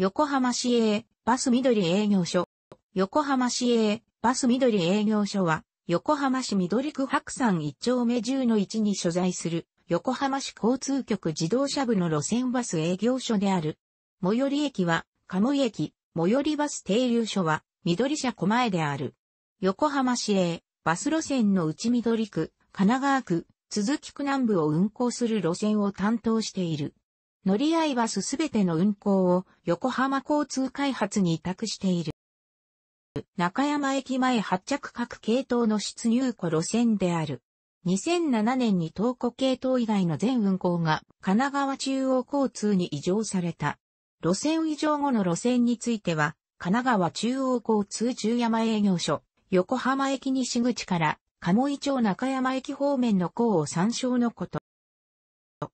横浜市営バス緑営業所。横浜市営バス緑営業所は、横浜市緑区白山一丁目10の1に所在する、横浜市交通局自動車部の路線バス営業所である。最寄り駅は、鴨居駅、最寄りバス停留所は、緑車小前である。横浜市営バス路線の内緑区、神奈川区、鈴木区南部を運行する路線を担当している。乗り合いバスすべての運行を横浜交通開発に委託している。中山駅前発着各系統の出入庫路線である。2007年に東湖系統以外の全運行が神奈川中央交通に移譲された。路線移譲後の路線については、神奈川中央交通十山営業所、横浜駅西口から鴨井町中山駅方面の校を参照のこと。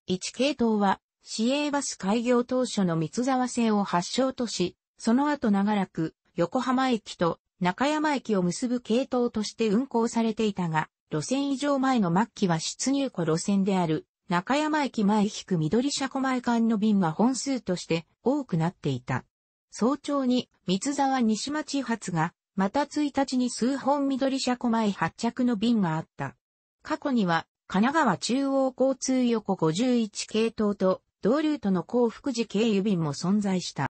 1系統は市営バス開業当初の三沢線を発祥とし、その後長らく横浜駅と中山駅を結ぶ系統として運行されていたが、路線以上前の末期は出入庫路線である中山駅前引く緑車庫前間の便は本数として多くなっていた。早朝に三沢西町発が、また1日に数本緑車庫前発着の便があった。過去には神奈川中央交通横51系統と同ルートの幸福寺経由便も存在した。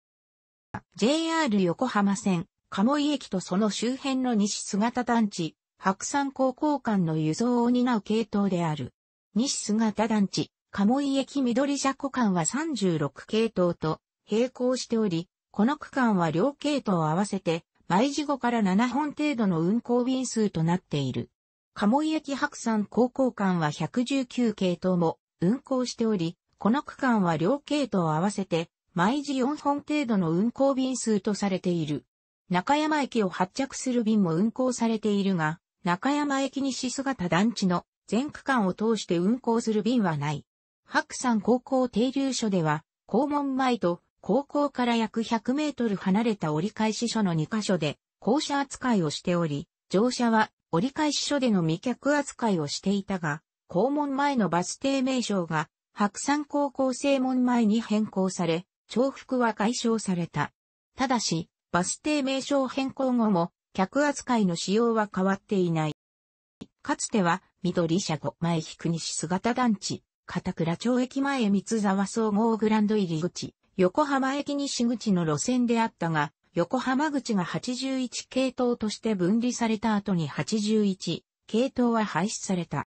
JR 横浜線、鴨井駅とその周辺の西姿団地、白山高校間の輸送を担う系統である。西姿団地、鴨井駅緑車庫間は36系統と並行しており、この区間は両系統を合わせて、毎時5から7本程度の運行便数となっている。鴨井駅白山高校間は119系統も運行しており、この区間は両系統合わせて、毎時4本程度の運行便数とされている。中山駅を発着する便も運行されているが、中山駅西姿団地の全区間を通して運行する便はない。白山高校停留所では、校門前と高校から約100メートル離れた折り返し所の2カ所で、校舎扱いをしており、乗車は折り返し所での未客扱いをしていたが、校門前のバス停名称が白山高校正門前に変更され、重複は解消された。ただし、バス停名称変更後も、客扱いの仕様は変わっていない。かつては、緑車庫前引く西姿団地、片倉町駅前三沢総合グランド入り口、横浜駅西口の路線であったが、横浜口が81系統として分離された後に81系統は廃止された。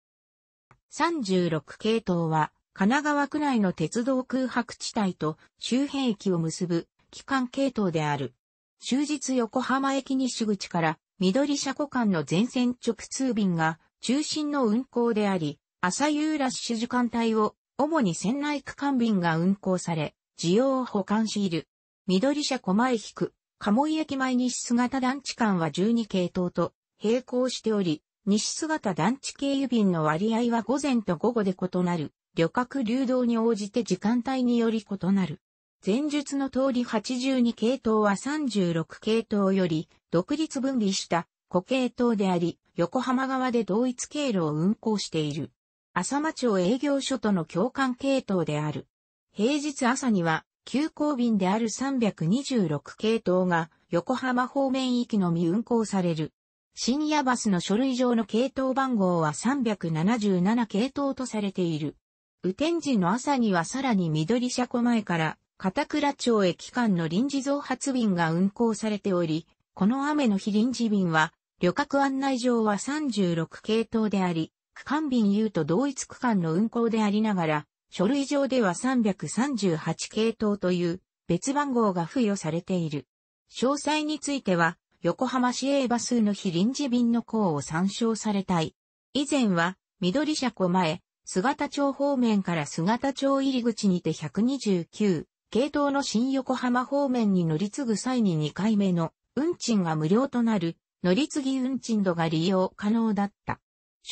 36系統は神奈川区内の鉄道空白地帯と周辺駅を結ぶ機関系統である。終日横浜駅西口から緑車庫間の全線直通便が中心の運行であり、朝夕ラッシュ時間帯を主に船内区間便が運行され、需要を保管している。緑車駒引く、鴨井駅前西姿団地間は12系統と並行しており、西姿団地経由便の割合は午前と午後で異なる。旅客流動に応じて時間帯により異なる。前述の通り82系統は36系統より独立分離した古系統であり、横浜側で同一経路を運行している。浅間町営業所との共感系統である。平日朝には、急行便である326系統が横浜方面行きのみ運行される。深夜バスの書類上の系統番号は377系統とされている。雨天時の朝にはさらに緑車庫前から片倉町駅間の臨時増発便が運行されており、この雨の日臨時便は、旅客案内上は36系統であり、区間便 U と同一区間の運行でありながら、書類上では338系統という別番号が付与されている。詳細については、横浜市営バスの非臨時便の項を参照されたい。以前は、緑車庫前、姿町方面から姿町入り口にて129、系統の新横浜方面に乗り継ぐ際に2回目の運賃が無料となる乗り継ぎ運賃度が利用可能だった。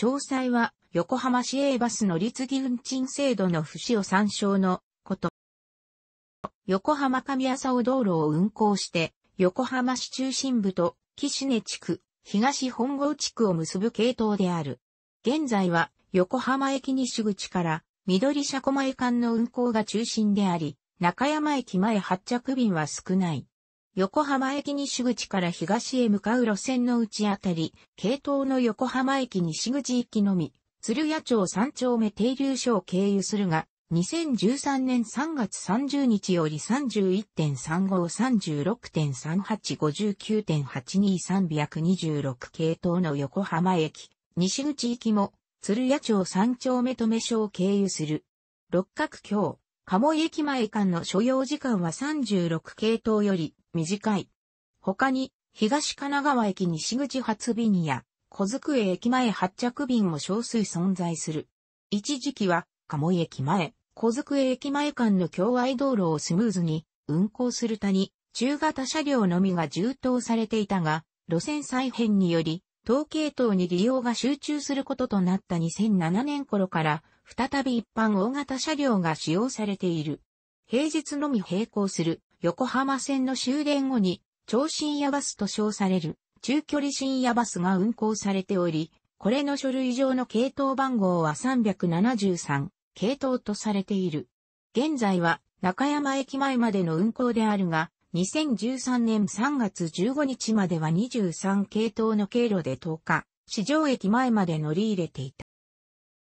詳細は横浜市営バス乗り継ぎ運賃制度の不使を参照のこと。横浜上浅尾道路を運行して、横浜市中心部と岸根地区、東本郷地区を結ぶ系統である。現在は横浜駅西口から緑車庫前間の運行が中心であり、中山駅前発着便は少ない。横浜駅西口から東へ向かう路線のうちあたり、系統の横浜駅西口行きのみ、鶴屋町三丁目停留所を経由するが、2013年3月30日より31.3536.3859.82326系統の横浜駅、西口行きも鶴屋町三丁目止所を経由する。六角橋、鴨井駅前間の所要時間は36系統より短い。他に、東神奈川駅西口発便や、小机駅前発着便も少数存在する。一時期は、鴨井駅前、小机駅前間の境外道路をスムーズに運行する他に、中型車両のみが充当されていたが、路線再編により、統計等に利用が集中することとなった2007年頃から、再び一般大型車両が使用されている。平日のみ並行する横浜線の終電後に、超深夜バスと称される中距離深夜バスが運行されており、これの書類上の系統番号は373系統とされている。現在は中山駅前までの運行であるが、2013年3月15日までは23系統の経路で10日、市場駅前まで乗り入れてい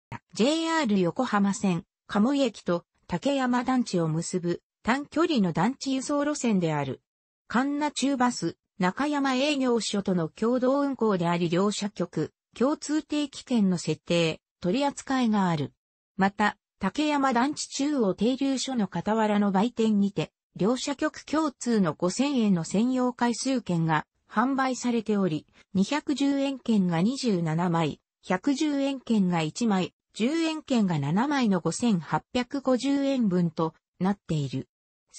た。JR 横浜線、鴨居駅と竹山団地を結ぶ短距離の団地輸送路線である。神奈中バス、中山営業所との共同運行であり両社局、共通定期券の設定、取り扱いがある。また、竹山団地中央停留所の傍らの売店にて、両社局共通の5000円の専用回数券が販売されており、210円券が27枚、110円券が1枚、10円券が7枚の5850円分となっている。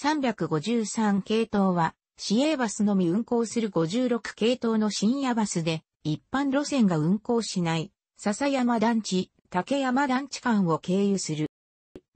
353系統は、市営バスのみ運行する56系統の深夜バスで、一般路線が運行しない、笹山団地、竹山団地間を経由する。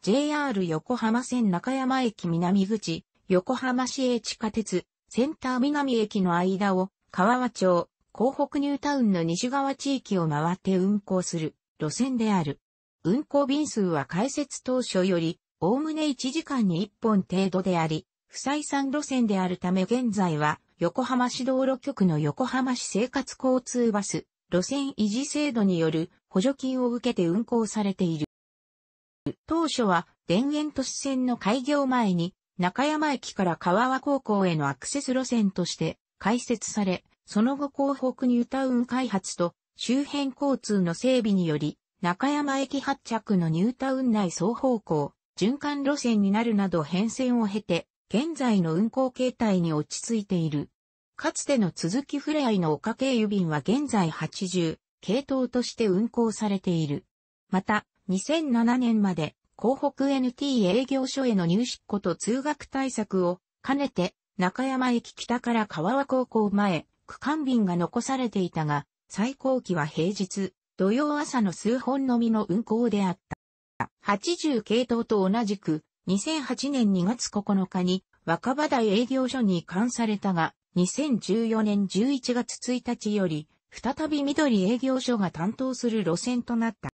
JR 横浜線中山駅南口、横浜市営地下鉄、センター南駅の間を、川和町、港北ニュータウンの西側地域を回って運行する路線である。運行便数は開設当初より、おおむね1時間に1本程度であり、不採算路線であるため現在は、横浜市道路局の横浜市生活交通バス、路線維持制度による補助金を受けて運行されている。当初は、田園都市線の開業前に、中山駅から川和高校へのアクセス路線として開設され、その後広北ニュータウン開発と周辺交通の整備により、中山駅発着のニュータウン内双方向、循環路線になるなど変遷を経て、現在の運行形態に落ち着いている。かつての続きふれあいの岡経由便は現在80、系統として運行されている。また、2007年まで港北 NT 営業所への入出庫と通学対策を兼ねて中山駅北から川和高校前、区間便が残されていたが、最高期は平日、土曜朝の数本のみの運行であった。80系統と同じく、2008年2月9日に若葉台営業所に移管されたが、2014年11月1日より、再び緑営業所が担当する路線となった。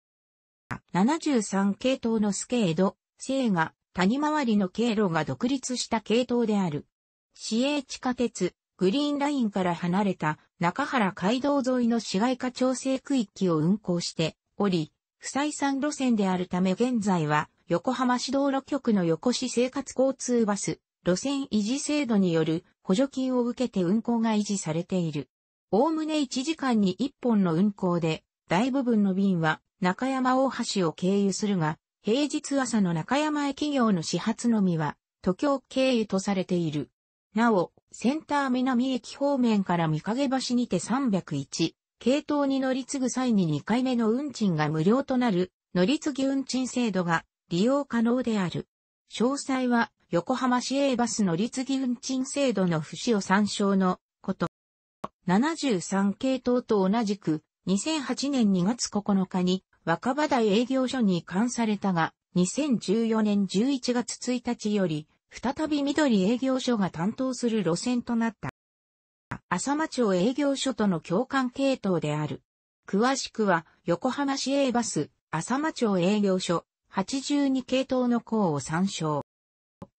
73系統のスケード、性が谷回りの経路が独立した系統である。市営地下鉄、グリーンラインから離れた中原街道沿いの市街化調整区域を運行しており、不採算路線であるため現在は横浜市道路局の横市生活交通バス、路線維持制度による補助金を受けて運行が維持されている。おおむね1時間に1本の運行で、大部分の便は中山大橋を経由するが、平日朝の中山駅業の始発のみは、都京経由とされている。なお、センター南駅方面から三影橋にて301、系統に乗り継ぐ際に2回目の運賃が無料となる、乗り継ぎ運賃制度が利用可能である。詳細は、横浜市営バス乗り継ぎ運賃制度の不使を参照のこと。73系統と同じく、2008年2月9日に若葉台営業所に移管されたが、2014年11月1日より、再び緑営業所が担当する路線となった。浅間町営業所との共感系統である。詳しくは、横浜市営バス、浅間町営業所、82系統の項を参照。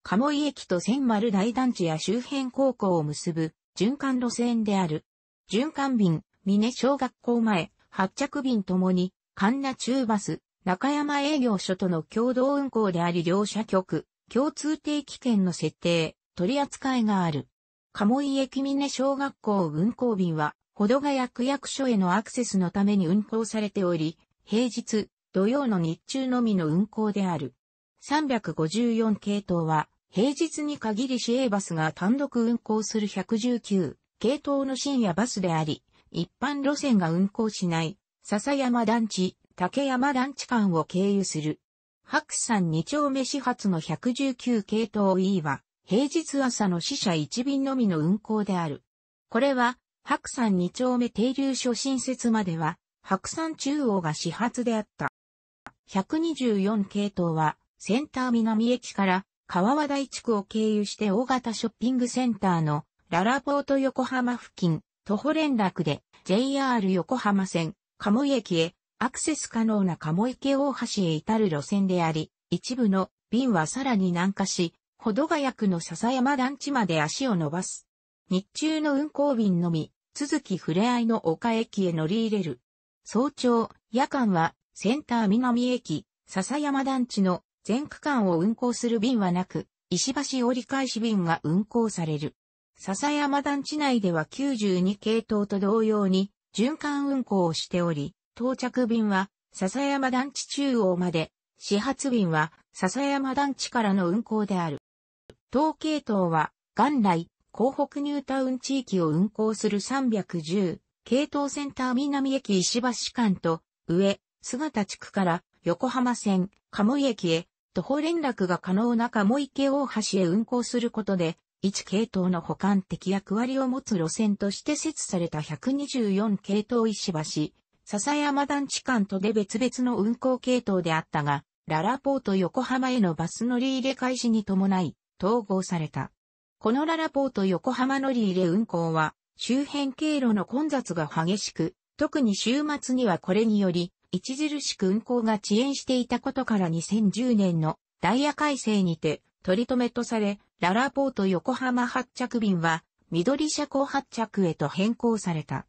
鴨井駅と千丸大団地や周辺高校を結ぶ循環路線である。循環便、峰小学校前、発着便ともに神奈中バス、中山営業所との共同運行であり両社局、共通定期券の設定、取り扱いがある。鴨井駅峰小学校運行便は、保土ヶ谷区役所へのアクセスのために運行されており、平日、土曜の日中のみの運行である。354系統は、平日に限り市営バスが単独運行する119系統の深夜バスであり、一般路線が運行しない笹山団地、竹山団地間を経由する。白山二丁目始発の119系統 E は、平日朝の死者一便のみの運行である。これは、白山二丁目停留所新設までは、白山中央が始発であった。124系統は、センター南駅から川和台地区を経由して大型ショッピングセンターのララポート横浜付近、徒歩連絡で JR 横浜線、鴨井駅へ、アクセス可能な鴨池大橋へ至る路線であり、一部の便はさらに南下し、保土ヶ谷区の笹山団地まで足を伸ばす。日中の運行便のみ、続きふれあいの丘駅へ乗り入れる。早朝、夜間は、センター南駅、笹山団地の全区間を運行する便はなく、石橋折り返し便が運行される。笹山団地内では92系統と同様に、循環運行をしており、到着便は笹山団地中央まで、始発便は笹山団地からの運行である。東計等は元来、港北ニュータウン地域を運行する310、系統センター南駅石橋間と、上、姿地区から横浜線、鴨井駅へ、徒歩連絡が可能な鴨池大橋へ運行することで、1系統の補完的役割を持つ路線として設された124系統石橋、笹山団地間とで別々の運行系統であったが、ララポート横浜へのバス乗り入れ開始に伴い、統合された。このララポート横浜乗り入れ運行は、周辺経路の混雑が激しく、特に週末にはこれにより、著しく運行が遅延していたことから2010年のダイヤ改正にて、取り留めとされ、ララポート横浜発着便は、緑車高発着へと変更された。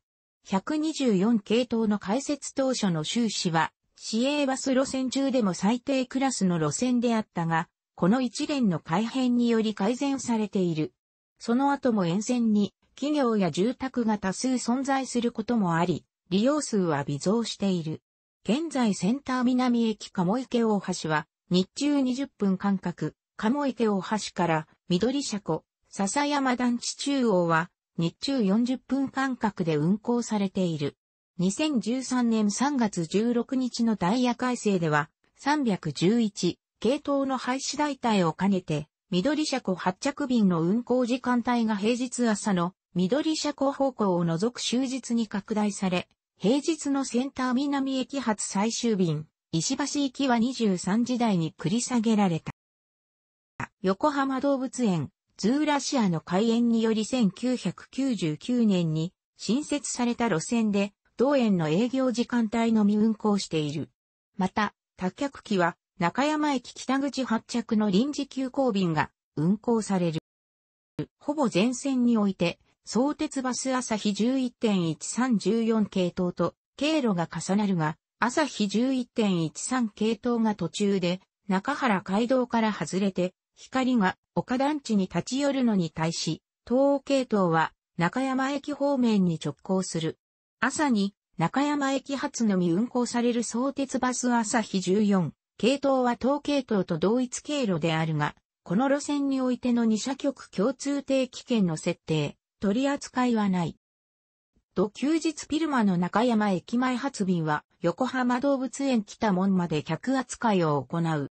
124系統の開設当初の収支は、市営バス路線中でも最低クラスの路線であったが、この一連の改変により改善されている。その後も沿線に企業や住宅が多数存在することもあり、利用数は微増している。現在センター南駅鴨池大橋は日中20分間隔、鴨池大橋から緑車庫、笹山団地中央は日中40分間隔で運行されている。2013年3月16日のダイヤ改正では311系統の廃止代替を兼ねて緑車庫発着便の運行時間帯が平日朝の緑車庫方向を除く終日に拡大され、平日のセンター南駅発最終便、石橋行きは23時台に繰り下げられた。横浜動物園、ズーラシアの開園により1999年に新設された路線で、同園の営業時間帯のみ運行している。また、多客機は中山駅北口発着の臨時急行便が運行される。ほぼ全線において、相鉄バス朝日11.1314系統と経路が重なるが、朝日11.13系統が途中で中原街道から外れて光が丘団地に立ち寄るのに対し、東欧系統は中山駅方面に直行する。朝に中山駅発のみ運行される相鉄バス朝日14。系統は東系統と同一経路であるが、この路線においての二社局共通定期券の設定、取り扱いはない。と休日ピルマの中山駅前発便は横浜動物園北門まで客扱いを行う。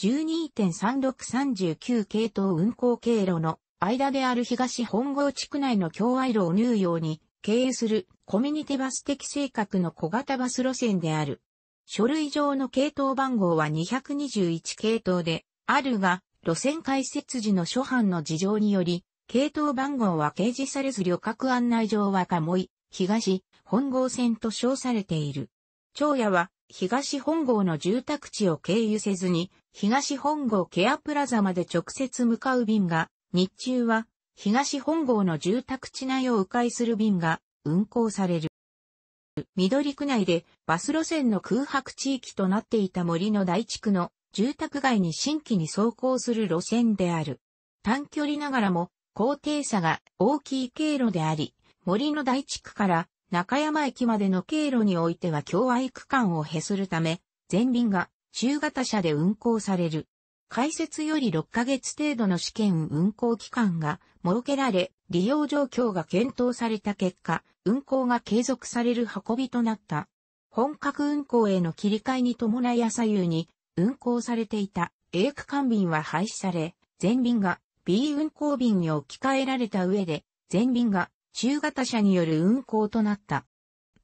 12.3639系統運行経路の間である東本郷地区内の境愛路を縫うように経営するコミュニティバス的性格の小型バス路線である。書類上の系統番号は221系統であるが、路線開設時の諸般の事情により、系統番号は掲示されず旅客案内上はかもい、東、本郷線と称されている。長屋は東本郷の住宅地を経由せずに、東本郷ケアプラザまで直接向かう便が、日中は東本郷の住宅地内を迂回する便が運行される。緑区内でバス路線の空白地域となっていた森の大地区の住宅街に新規に走行する路線である。短距離ながらも高低差が大きい経路であり、森の大地区から中山駅までの経路においては共愛区間をへするため、全便が中型車で運行される。開設より6ヶ月程度の試験運行期間が設けられ、利用状況が検討された結果、運行が継続される運びとなった。本格運行への切り替えに伴い朝夕に運行されていた A 区間便は廃止され、全便が B 運行便に置き換えられた上で、全便が中型車による運行となった。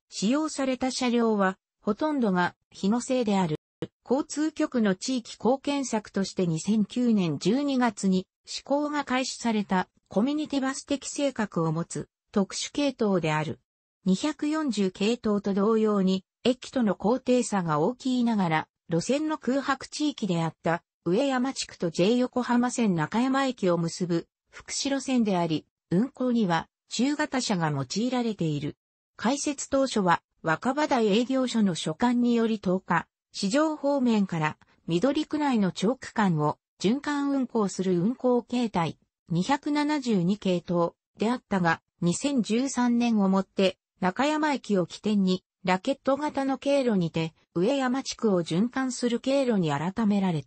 使用された車両は、ほとんどが日のせいである。交通局の地域貢献策として2009年12月に施行が開始されたコミュニティバス的性格を持つ特殊系統である。240系統と同様に駅との高低差が大きいながら路線の空白地域であった上山地区と J 横浜線中山駅を結ぶ福祉路線であり、運行には中型車が用いられている。開設当初は若葉台営業所の所管により10日、市場方面から緑区内の長区間を循環運行する運行形態272系統であったが、2013年をもって中山駅を起点にラケット型の経路にて上山地区を循環する経路に改められ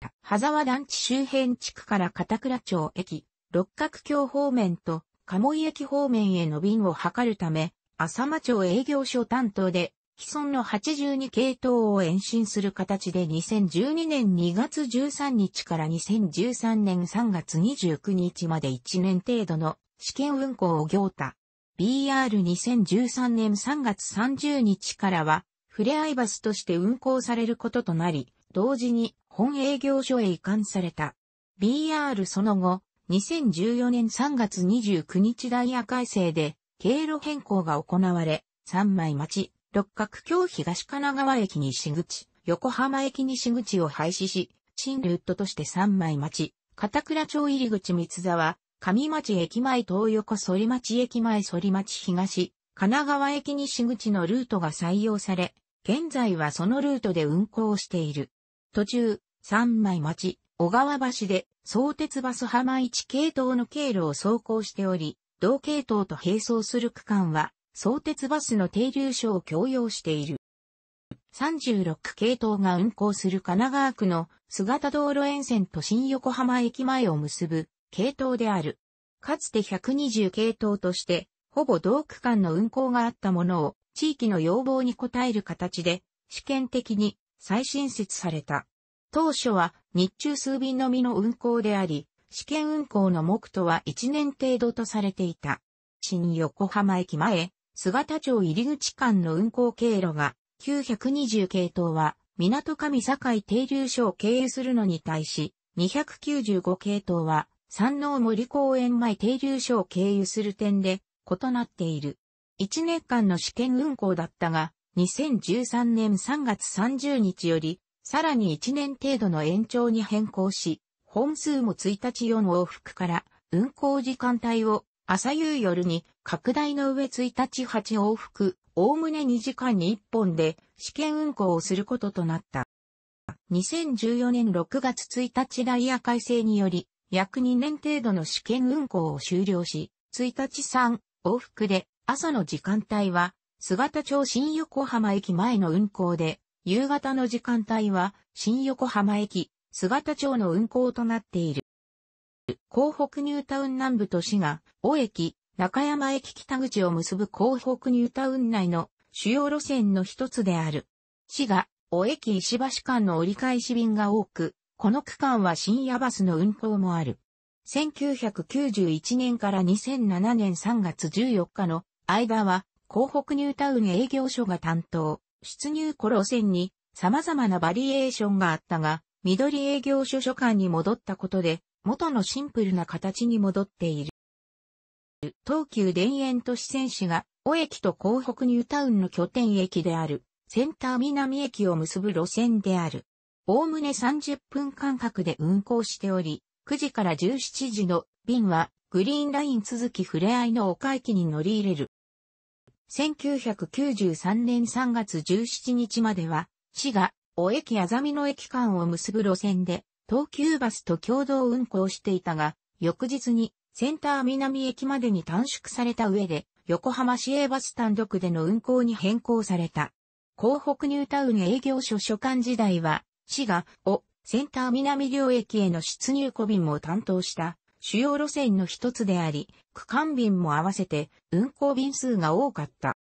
た。羽沢団地周辺地区から片倉町駅、六角橋方面と鴨井駅方面への便を図るため、浅間町営業所担当で既存の82系統を延伸する形で2012年2月13日から2013年3月29日まで1年程度の試験運行を行った。BR2013 年3月30日からは、触れ合いバスとして運行されることとなり、同時に本営業所へ移管された。BR その後、2014年3月29日ダイヤ改正で、経路変更が行われ、3枚待ち、六角橋東神奈川駅西口、横浜駅西口を廃止し、新ルートとして三枚町、片倉町入口三沢、上町駅前東横反町駅前反町東、神奈川駅西口のルートが採用され、現在はそのルートで運行している。途中、三枚町、小川橋で、相鉄バス浜市系統の経路を走行しており、同系統と並走する区間は、相鉄バスの停留所を共用している。36系統が運行する神奈川区の姿道路沿線と新横浜駅前を結ぶ系統である。かつて120系統として、ほぼ同区間の運行があったものを地域の要望に応える形で試験的に再新設された。当初は日中数便のみの運行であり、試験運行の目途は1年程度とされていた。新横浜駅前、姿町入口間の運行経路が920系統は港上境停留所を経由するのに対し、295系統は山王森公園前停留所を経由する点で異なっている。1年間の試験運行だったが、2013年3月30日より、さらに1年程度の延長に変更し、本数も1日4往復から運行時間帯を朝夕夜に拡大の上1日8往復、おおむね2時間に1本で試験運行をすることとなった。2014年6月1日ダイヤ改正により、約2年程度の試験運行を終了し、1日3往復で朝の時間帯は、菅田町新横浜駅前の運行で、夕方の時間帯は新横浜駅、菅田町の運行となっている。港北ニュータウン南部と市が、大駅、中山駅北口を結ぶ港北ニュータウン内の主要路線の一つである。市が、お駅石橋間の折り返し便が多く、この区間は深夜バスの運行もある。1991年から2007年3月14日の間は、港北ニュータウン営業所が担当、出入庫路線に様々なバリエーションがあったが、緑営業所所管に戻ったことで、元のシンプルな形に戻っている。東急田園都市線市が、尾駅と港北ニュータウンの拠点駅である、センター南駅を結ぶ路線である。おおむね30分間隔で運行しており、9時から17時の便は、グリーンライン続きふれあいの丘駅に乗り入れる。1993年3月17日までは、市が、尾駅あざみの駅間を結ぶ路線で、東急バスと共同運行していたが、翌日にセンター南駅までに短縮された上で、横浜市営バス単独での運行に変更された。広北ニュータウン営業所所管時代は、市が、を、センター南両駅への出入庫便も担当した主要路線の一つであり、区間便も合わせて運行便数が多かった。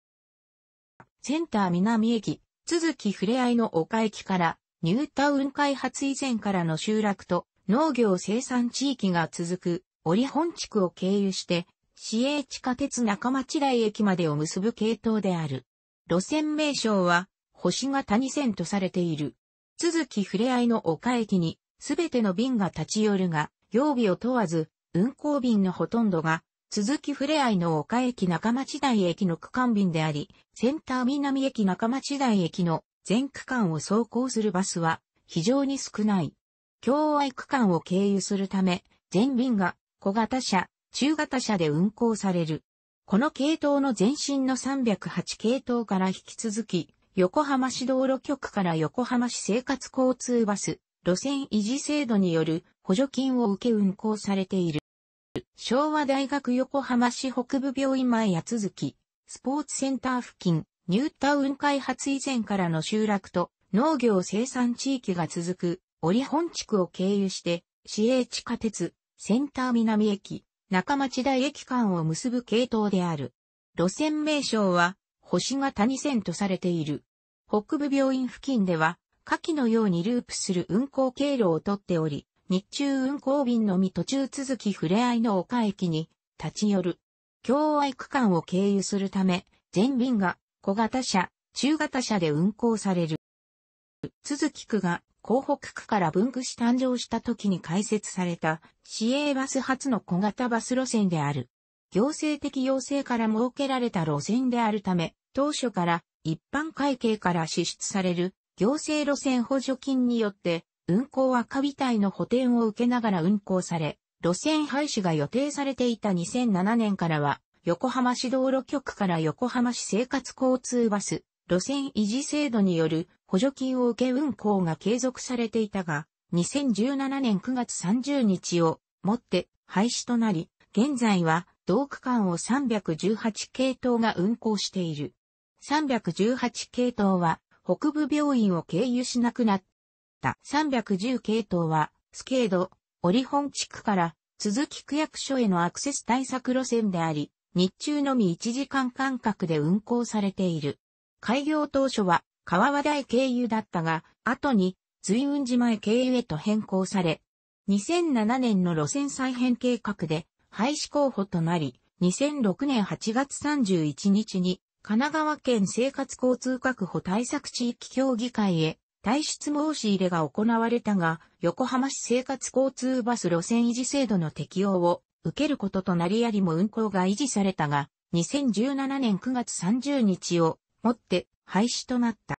センター南駅、続きふれあいの丘駅からニュータウン開発以前からの集落と農業生産地域が続く折本地区を経由して、市営地下鉄中町台駅までを結ぶ系統である。路線名称は、星が谷線とされている。続きふれあいの丘駅に、すべての便が立ち寄るが、曜日を問わず、運行便のほとんどが、続きふれあいの丘駅中町台駅の区間便であり、センター南駅中町台駅の全区間を走行するバスは非常に少ない。京愛区間を経由するため、全便が小型車、中型車で運行される。この系統の前身の308系統から引き続き、横浜市道路局から横浜市生活交通バス、路線維持制度による補助金を受け運行されている。昭和大学横浜市北部病院前八き、スポーツセンター付近、ニュータウン開発以前からの集落と農業生産地域が続く、折本地区を経由して、市営地下鉄、センター南駅、中町台駅間を結ぶ系統である。路線名称は、星が谷線とされている。北部病院付近では、下記のようにループする運行経路をとっており、日中運行便のみ途中続き触れ合いの丘駅に立ち寄る。京愛区間を経由するため、全便が小型車、中型車で運行される。続き区が港北区から分区市誕生した時に開設された市営バス初の小型バス路線である。行政的要請から設けられた路線であるため、当初から一般会計から支出される行政路線補助金によって運行赤カ体の補填を受けながら運行され、路線廃止が予定されていた2007年からは横浜市道路局から横浜市生活交通バス、路線維持制度による補助金を受け運行が継続されていたが、2017年9月30日をもって廃止となり、現在は同区間を318系統が運行している。318系統は北部病院を経由しなくなった。310系統はスケード、オリホン地区から鈴木区役所へのアクセス対策路線であり、日中のみ1時間間隔で運行されている。開業当初は川和大経由だったが、後に随雲寺前経由へと変更され、2007年の路線再編計画で廃止候補となり、2006年8月31日に神奈川県生活交通確保対策地域協議会へ退出申し入れが行われたが、横浜市生活交通バス路線維持制度の適用を受けることとなりありも運行が維持されたが、2017年9月30日をもって廃止となった。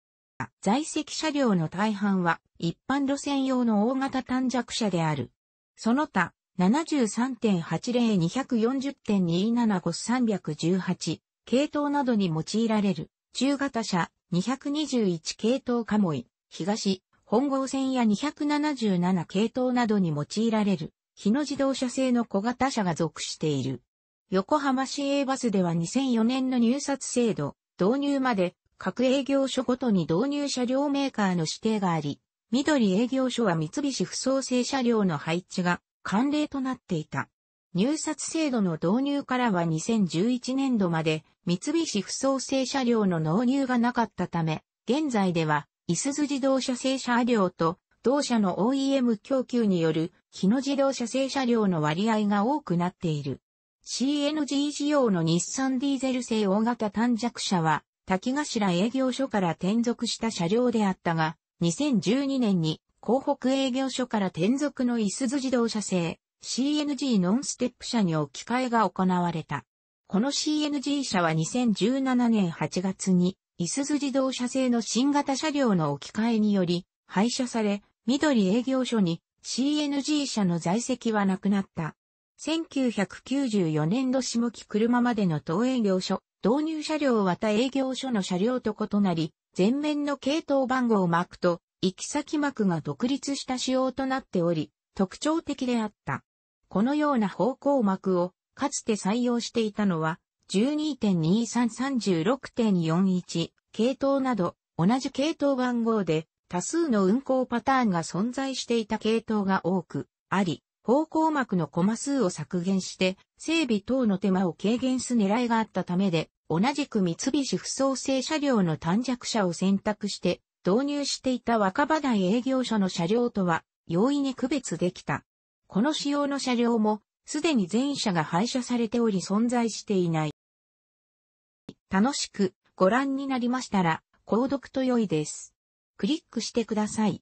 在籍車両の大半は一般路線用の大型短尺車である。その他、73.80240.27 5 318系統などに用いられる中型車221系統カモイ、東、本郷線や277系統などに用いられる日野自動車製の小型車が属している。横浜市営バスでは2004年の入札制度導入まで各営業所ごとに導入車両メーカーの指定があり、緑営業所は三菱不創生車両の配置が慣例となっていた。入札制度の導入からは2011年度まで三菱不創生車両の納入がなかったため、現在では、いすズ自動車製車両と同社の OEM 供給による日野自動車製車両の割合が多くなっている。CNG 仕様の日産ディーゼル製大型短弱車は滝頭営業所から転属した車両であったが、2012年に広北営業所から転属のいすゞ自動車製 CNG ノンステップ車に置き換えが行われた。この CNG 車は2017年8月にいすゞ自動車製の新型車両の置き換えにより廃車され、緑営業所に CNG 車の在籍はなくなった。1994年度下期車までの当営業所、導入車両は他営業所の車両と異なり、前面の系統番号くと行き先幕が独立した仕様となっており、特徴的であった。このような方向幕をかつて採用していたのは、12.2336.41系統など同じ系統番号で多数の運行パターンが存在していた系統が多くあり、方向膜のコマ数を削減して、整備等の手間を軽減す狙いがあったためで、同じく三菱不創製車両の短弱車を選択して、導入していた若葉台営業所の車両とは、容易に区別できた。この仕様の車両も、すでに全車が廃車されており存在していない。楽しくご覧になりましたら、購読と良いです。クリックしてください。